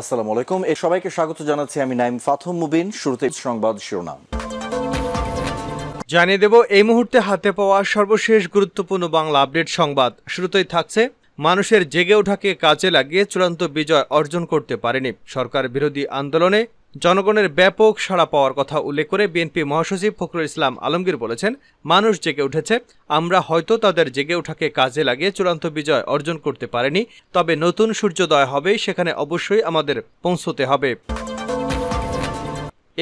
আসসালামু আলাইকুম এ সবাইকে স্বাগত জানাচ্ছি আমি নাইম ফাথম মুবিন শুরুতে সংবাদ শিরোনাম জানিয়ে দেব এই মুহূর্তে হাতে পাওয়া সর্বশেষ গুরুত্বপূর্ণ বাংলা আপডেট সংবাদ শুরুতেই থাকছে মানুষের জেগে ওঠাকে কাজে লাগিয়ে চূড়ান্ত বিজয় অর্জন করতে পারেনি সরকার বিরোধী আন্দোলনে জনগণের ব্যাপক সাড়া পাওয়ার কথা উল্লেখ করে বিএনপি মহাসচিব ফখরুল ইসলাম আলমগীর বলেছেন মানুষ জেগে উঠেছে আমরা হয়তো তাদের জেগে ওঠাকে কাজে লাগিয়ে চূড়ান্ত বিজয় অর্জন করতে পারিনি তবে নতুন সূর্যোদয় হবে সেখানে অবশ্যই আমাদের পৌঁছতে হবে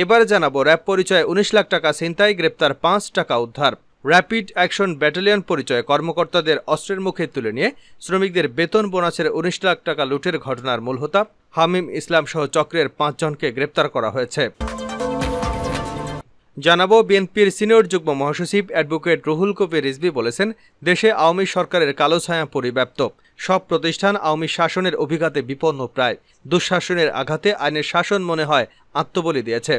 এবার জানাবো র্যাব পরিচয়ে উনিশ লাখ টাকা ছিনতাই গ্রেপ্তার পাঁচ টাকা উদ্ধার র্যাপিড অ্যাকশন ব্যাটালিয়ন পরিচয়ে কর্মকর্তাদের অস্ত্রের মুখে তুলে নিয়ে শ্রমিকদের বেতন বোনাসের উনিশ লাখ টাকা লুটের ঘটনার মূল হোতা হামিম ইসলাম সহ চক্রের পাঁচজনকে গ্রেপ্তার করা হয়েছে জানাবো বিএনপির সিনিয়র যুগ্ম মহাসচিব অ্যাডভোকেট রুহুল কবির রিজবি বলেছেন দেশে আওয়ামী সরকারের কালো ছায়া পরিব্যাপ্ত সব প্রতিষ্ঠান আওয়ামী শাসনের অভিঘাতে বিপন্ন প্রায় দুঃশাসনের আঘাতে আইনের শাসন মনে হয় আত্মবলি দিয়েছে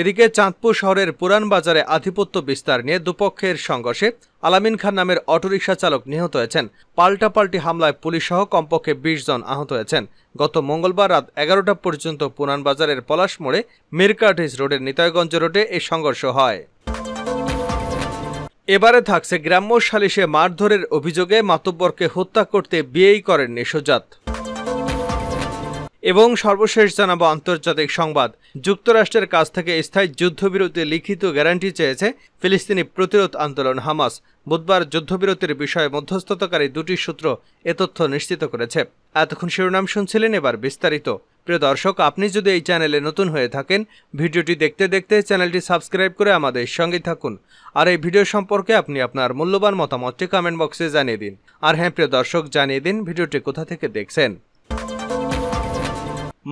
এদিকে চাঁদপুর শহরের পুরান বাজারে আধিপত্য বিস্তার নিয়ে দুপক্ষের সংঘর্ষে আলামিন খান নামের অটোরিকশা চালক নিহত হয়েছেন পাল্টাপাল্টি হামলায় পুলিশ সহ কমপক্ষে বিশ জন আহত হয়েছেন গত মঙ্গলবার রাত এগারোটা পর্যন্ত পুরান বাজারের পলাশ মোড়ে মিরকার্টিস রোডের নিতয়গঞ্জ রোডে এই সংঘর্ষ হয় এবারে থাকছে গ্রাম্য সালিশে মারধরের অভিযোগে মাতব্বরকে হত্যা করতে বিয়েই করেননি সুজাত এবং সর্বশেষ জানাবো আন্তর্জাতিক সংবাদ যুক্তরাষ্ট্রের কাছ থেকে স্থায়ী যুদ্ধবিরতি লিখিত গ্যারান্টি চেয়েছে ফিলিস্তিনি প্রতিরোধ আন্দোলন হামাস বুধবার যুদ্ধবিরতির বিষয়ে মধ্যস্থতাকারী দুটি সূত্র এ তথ্য নিশ্চিত করেছে এতক্ষণ শিরোনাম শুনছিলেন এবার বিস্তারিত প্রিয় দর্শক আপনি যদি এই চ্যানেলে নতুন হয়ে থাকেন ভিডিওটি দেখতে দেখতে চ্যানেলটি সাবস্ক্রাইব করে আমাদের সঙ্গে থাকুন আর এই ভিডিও সম্পর্কে আপনি আপনার মূল্যবান মতামতটি কমেন্ট বক্সে জানিয়ে দিন আর হ্যাঁ প্রিয় দর্শক জানিয়ে দিন ভিডিওটি কোথা থেকে দেখছেন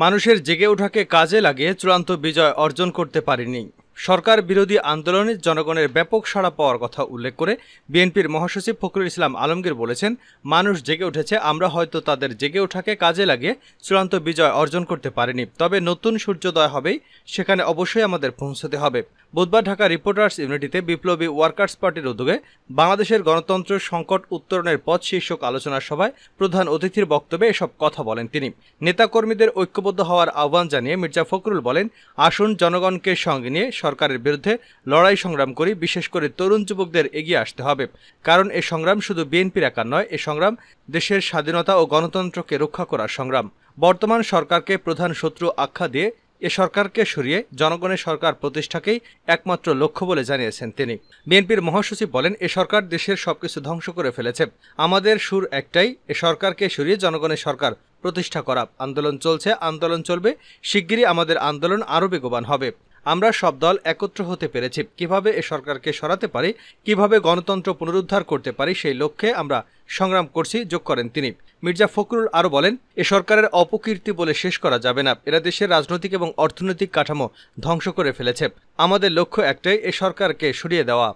মানুষের জেগে ওঠাকে কাজে লাগিয়ে চূড়ান্ত বিজয় অর্জন করতে পারেনি সরকার বিরোধী আন্দোলনে জনগণের ব্যাপক সাড়া পাওয়ার কথা উল্লেখ করে বিএনপির মহাসচিব ফখরুল ইসলাম আলমগীর বলেছেন মানুষ জেগে উঠেছে আমরা হয়তো তাদের জেগে ওঠাকে কাজে লাগিয়ে চূড়ান্ত বিজয় অর্জন করতে পারিনি তবে নতুন সূর্যোদয় হবেই সেখানে অবশ্যই আমাদের পৌঁছতে হবে বুধবার ঢাকা রিপোর্টার্স ইউনিটিতে বিপ্লবী ওয়ার্কার্স পার্টির উদ্যোগে বাংলাদেশের গণতন্ত্র সংকট উত্তরণের পথ শীর্ষক আলোচনা সভায় প্রধান অতিথির বক্তব্যে এসব কথা বলেন তিনি নেতাকর্মীদের ঐক্যবদ্ধ হওয়ার আহ্বান জানিয়ে মির্জা ফখরুল বলেন আসুন জনগণকে সঙ্গে নিয়ে সরকারের বিরুদ্ধে লড়াই সংগ্রাম করি বিশেষ করে তরুণ যুবকদের এগিয়ে আসতে হবে কারণ এ সংগ্রাম শুধু বিএনপির একার নয় এ সংগ্রাম দেশের স্বাধীনতা ও গণতন্ত্রকে রক্ষা করার সংগ্রাম বর্তমান সরকারকে প্রধান শত্রু আখ্যা দিয়ে এ সরকারকে সরিয়ে জনগণের সরকার প্রতিষ্ঠাকেই একমাত্র লক্ষ্য বলে জানিয়েছেন তিনি বিএনপির মহাসচিব বলেন এ সরকার দেশের সবকিছু ধ্বংস করে ফেলেছে আমাদের সুর একটাই এ সরকারকে সরিয়ে জনগণের সরকার প্রতিষ্ঠা করা আন্দোলন চলছে আন্দোলন চলবে শিগগিরই আমাদের আন্দোলন আরও বেগবান হবে আমরা সব দল একত্র হতে পেরেছি কিভাবে এ সরকারকে সরাতে পারি কিভাবে গণতন্ত্র পুনরুদ্ধার করতে পারি সেই লক্ষ্যে আমরা সংগ্রাম করছি যোগ করেন তিনি মির্জা ফখরুল আরও বলেন এ সরকারের অপকীর্তি বলে শেষ করা যাবে না এরা দেশের রাজনৈতিক এবং অর্থনৈতিক কাঠামো ধ্বংস করে ফেলেছে আমাদের লক্ষ্য একটাই এ সরকারকে সরিয়ে দেওয়া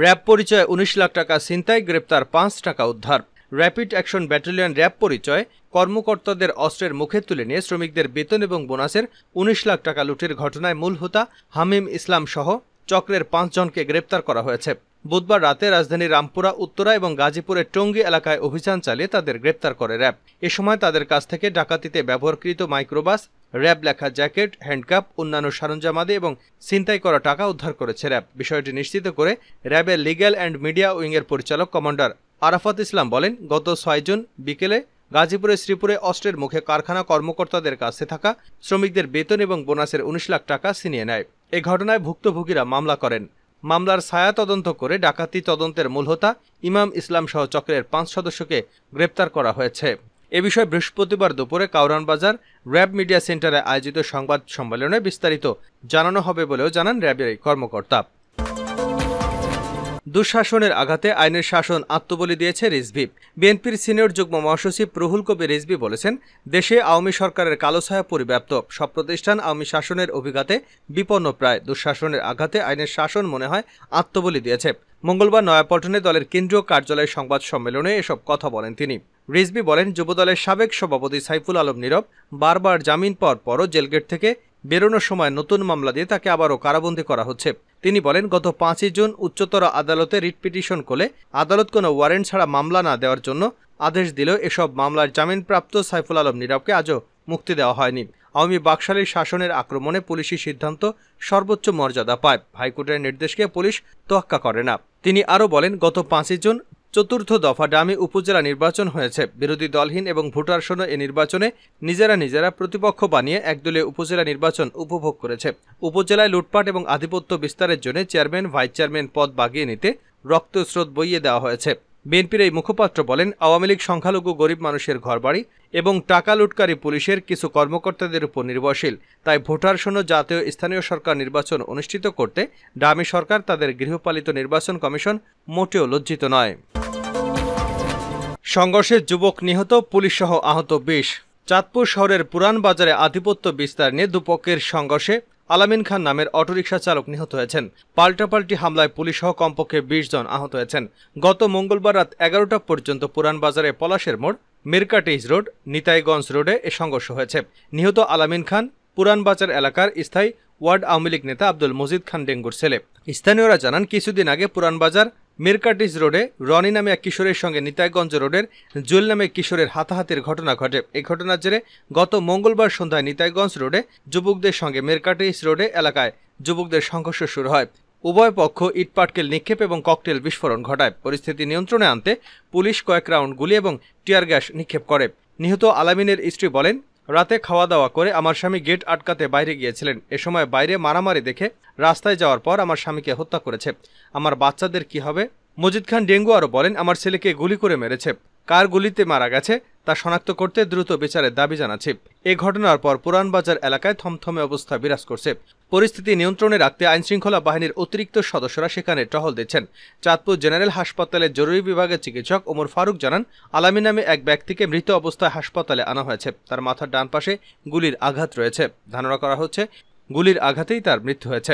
র্যাব পরিচয়ে উনিশ লাখ টাকা ছিনতাই গ্রেপ্তার পাঁচ টাকা উদ্ধার র্যাপিড অ্যাকশন ব্যাটালিয়ন র্যাব পরিচয় কর্মকর্তাদের অস্ত্রের মুখে তুলে নিয়ে শ্রমিকদের বেতন এবং বোনাসের উনিশ লাখ টাকা লুটের ঘটনায় মূল হোতা হামিম ইসলাম সহ চক্রের পাঁচজনকে গ্রেপ্তার করা হয়েছে বুধবার রাতে রাজধানী রামপুরা উত্তরা এবং গাজীপুরের টঙ্গী এলাকায় অভিযান চালিয়ে তাদের গ্রেপ্তার করে র্যাব এ সময় তাদের কাছ থেকে ডাকাতিতে ব্যবহারকৃত মাইক্রোবাস র্যাব লেখা জ্যাকেট হ্যান্ডকাপ অন্যান্য সরঞ্জামাদি এবং ছিনতাই করা টাকা উদ্ধার করেছে র্যাব বিষয়টি নিশ্চিত করে র্যাবের লিগ্যাল অ্যান্ড মিডিয়া উইংয়ের পরিচালক কমান্ডার আরাফাত ইসলাম বলেন গত ছয় জুন বিকেলে গাজীপুরের শ্রীপুরে অস্ত্রের মুখে কারখানা কর্মকর্তাদের কাছে থাকা শ্রমিকদের বেতন এবং বোনাসের উনিশ লাখ টাকা ছিনিয়ে নেয় এ ঘটনায় ভুক্তভোগীরা মামলা করেন মামলার ছায়া তদন্ত করে ডাকাতি তদন্তের মূল হোতা ইমাম ইসলাম সহ চক্রের পাঁচ সদস্যকে গ্রেপ্তার করা হয়েছে এ বিষয়ে বৃহস্পতিবার দুপুরে বাজার র্যাব মিডিয়া সেন্টারে আয়োজিত সংবাদ সম্মেলনে বিস্তারিত জানানো হবে বলেও জানান র্যাবের এই কর্মকর্তা দুঃশাসনের আঘাতে আইনের শাসন আত্মবলি দিয়েছে রিজভি বিএনপির সিনিয়র যুগ্ম মহাসচিব রুহুল কবি রিজভি বলেছেন দেশে আওয়ামী সরকারের কালো ছায়া পরিব্যাপ্ত সব প্রতিষ্ঠান আওয়ামী শাসনের অভিঘাতে বিপন্ন প্রায় দুঃশাসনের আঘাতে আইনের শাসন মনে হয় আত্মবলি দিয়েছে মঙ্গলবার নয়াপল্টনে দলের কেন্দ্রীয় কার্যালয়ের সংবাদ সম্মেলনে এসব কথা বলেন তিনি রিজবি বলেন যুবদলের সাবেক সভাপতি সাইফুল আলম নীরব বারবার জামিন পর পরও জেলগেট থেকে বেরোনোর সময় নতুন মামলা দিয়ে তাকে আবারও কারাবন্দী করা হচ্ছে তিনি বলেন গত পাঁচই জুন উচ্চতর আদালতে রিট পিটিশন করলে আদালত কোনো ওয়ারেন্ট ছাড়া মামলা না দেওয়ার জন্য আদেশ দিলেও এসব মামলার জামিনপ্রাপ্ত সাইফুল আলম নীরবকে আজও মুক্তি দেওয়া হয়নি আওয়ামী বাকশালীর শাসনের আক্রমণে পুলিশি সিদ্ধান্ত সর্বোচ্চ মর্যাদা পায় হাইকোর্টের নির্দেশকে পুলিশ তোয়াক্কা করে না তিনি আরও বলেন গত পাঁচই জুন চতুর্থ দফা ডামি উপজেলা নির্বাচন হয়েছে বিরোধী দলহীন এবং ভোটার শূন্য এ নির্বাচনে নিজেরা নিজেরা প্রতিপক্ষ বানিয়ে একদলীয় উপজেলা নির্বাচন উপভোগ করেছে উপজেলায় লুটপাট এবং আধিপত্য বিস্তারের জন্য চেয়ারম্যান ভাইস চেয়ারম্যান পদ বাগিয়ে নিতে রক্তস্রোত বইয়ে দেওয়া হয়েছে বিএনপির এই মুখপাত্র বলেন আওয়ামী লীগ সংখ্যালঘু গরিব মানুষের ঘরবাড়ি এবং টাকা লুটকারী পুলিশের কিছু কর্মকর্তাদের উপর নির্ভরশীল তাই ভোটার শূন্য জাতীয় স্থানীয় সরকার নির্বাচন অনুষ্ঠিত করতে ডামি সরকার তাদের গৃহপালিত নির্বাচন কমিশন মোটেও লজ্জিত নয় সংঘর্ষে যুবক নিহত পুলিশসহ আহত বিশ চাঁদপুর শহরের পুরান বাজারে আধিপত্য বিস্তার নিয়ে দুপক্ষের সংঘর্ষে আলামিন খান নামের অটোরিকশা চালক নিহত হয়েছেন পাল্টাপাল্টি হামলায় পুলিশ সহ কমপক্ষে বিশ জন আহত হয়েছেন গত মঙ্গলবার রাত এগারোটা পর্যন্ত পুরান বাজারে পলাশের মোড় মিরকাটেজ রোড নিতাইগঞ্জ রোডে এ সংঘর্ষ হয়েছে নিহত আলামিন খান পুরান বাজার এলাকার স্থায়ী ওয়ার্ড আওয়ামী লীগ নেতা আব্দুল মজিদ খান ডেঙ্গুর ছেলে স্থানীয়রা জানান কিছুদিন আগে পুরানবাজার মিরকাটিস রোডে রনি নামে এক কিশোরের সঙ্গে নিতাইগঞ্জ রোডের জুয়েল নামে কিশোরের হাতাহাতির ঘটনা ঘটে এই ঘটনার জেরে গত মঙ্গলবার সন্ধ্যায় নিতাইগঞ্জ রোডে যুবকদের সঙ্গে মিরকাটিস রোডে এলাকায় যুবকদের সংঘর্ষ শুরু হয় উভয় পক্ষ ইটপাটকেল নিক্ষেপ এবং ককটেল বিস্ফোরণ ঘটায় পরিস্থিতি নিয়ন্ত্রণে আনতে পুলিশ কয়েক রাউন্ড গুলি এবং টিয়ার গ্যাস নিক্ষেপ করে নিহত আলামিনের স্ত্রী বলেন রাতে খাওয়া দাওয়া করে আমার স্বামী গেট আটকাতে বাইরে গিয়েছিলেন এ সময় বাইরে মারামারি দেখে রাস্তায় যাওয়ার পর আমার স্বামীকে হত্যা করেছে আমার বাচ্চাদের কি হবে মজিদ খান ডেঙ্গু আরও বলেন আমার ছেলেকে গুলি করে মেরেছে কার গুলিতে মারা গেছে তা শনাক্ত করতে দ্রুত বিচারের দাবি জানাচ্ছে এ ঘটনার পর পুরানবাজার এলাকায় থমথমে অবস্থা বিরাজ করছে পরিস্থিতি নিয়ন্ত্রণে রাখতে আইনশৃঙ্খলা বাহিনীর অতিরিক্ত সদস্যরা সেখানে টহল দিচ্ছেন চাঁদপুর জেনারেল হাসপাতালের জরুরি বিভাগের চিকিৎসক ওমর ফারুক জানান আলামী নামে এক ব্যক্তিকে মৃত অবস্থায় হাসপাতালে আনা হয়েছে তার মাথার ডান পাশে গুলির আঘাত রয়েছে ধারণা করা হচ্ছে গুলির আঘাতেই তার মৃত্যু হয়েছে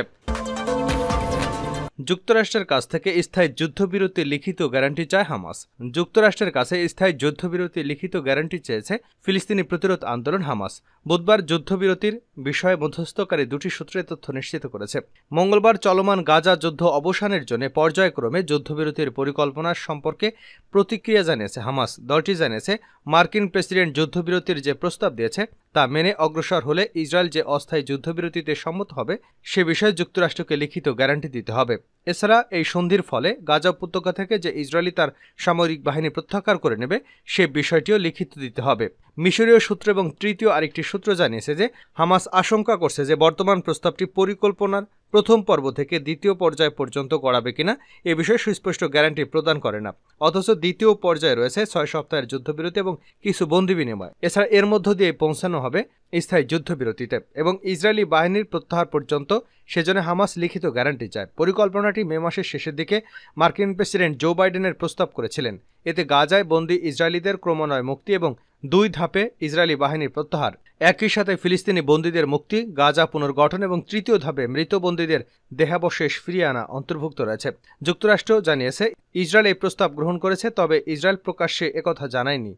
যুক্তরাষ্ট্রের কাছ থেকে স্থায়ী যুদ্ধবিরতি লিখিত গ্যারান্টি চায় হামাস যুক্তরাষ্ট্রের কাছে স্থায়ী যুদ্ধবিরতি লিখিত গ্যারান্টি চেয়েছে ফিলিস্তিনি প্রতিরোধ আন্দোলন হামাস বুধবার যুদ্ধবিরতির বিষয়ে মধ্যস্থকারী দুটি সূত্রে তথ্য নিশ্চিত করেছে মঙ্গলবার চলমান গাজা যুদ্ধ অবসানের জন্য পর্যায়ক্রমে যুদ্ধবিরতির পরিকল্পনা সম্পর্কে প্রতিক্রিয়া জানিয়েছে হামাস দলটি জানিয়েছে মার্কিন প্রেসিডেন্ট যুদ্ধবিরতির যে প্রস্তাব দিয়েছে তা মেনে অগ্রসর হলে ইসরায়েল যে অস্থায়ী যুদ্ধবিরতিতে সম্মত হবে সে বিষয়ে যুক্তরাষ্ট্রকে লিখিত গ্যারান্টি দিতে হবে এছাড়া এই সন্ধির ফলে গাজা উপত্যকা থেকে যে ইসরায়েলি তার সামরিক বাহিনী প্রত্যাহার করে নেবে সে বিষয়টিও লিখিত দিতে হবে মিশরীয় সূত্র এবং তৃতীয় আরেকটি সূত্র জানিয়েছে যে হামাস আশঙ্কা করছে যে বর্তমান প্রস্তাবটি পরিকল্পনার প্রথম পর্ব থেকে দ্বিতীয় পর্যায় পর্যন্ত গড়াবে কিনা এ বিষয়ে সুস্পষ্ট গ্যারান্টি প্রদান করে না অথচ দ্বিতীয় পর্যায়ে রয়েছে ছয় সপ্তাহের যুদ্ধবিরতি এবং কিছু বন্দী বিনিময় এছাড়া এর মধ্য দিয়ে পৌঁছানো হবে স্থায়ী যুদ্ধবিরতিতে এবং ইসরায়েলি বাহিনীর প্রত্যাহার পর্যন্ত সেজন্য হামাস লিখিত গ্যারান্টি চায় পরিকল্পনাটি মে মাসের শেষের দিকে মার্কিন প্রেসিডেন্ট জো বাইডেনের প্রস্তাব করেছিলেন এতে গাজায় বন্দি ইসরায়েলিদের ক্রমান্বয় মুক্তি এবং দুই ধাপে ইসরায়েলি বাহিনীর প্রত্যাহার একই সাথে ফিলিস্তিনি বন্দীদের মুক্তি গাজা পুনর্গঠন এবং তৃতীয় ধাপে মৃত বন্দীদের দেহাবশেষ ফিরিয়ে আনা অন্তর্ভুক্ত রয়েছে যুক্তরাষ্ট্র জানিয়েছে ইসরায়েল এই প্রস্তাব গ্রহণ করেছে তবে ইসরায়েল প্রকাশ্যে একথা জানায়নি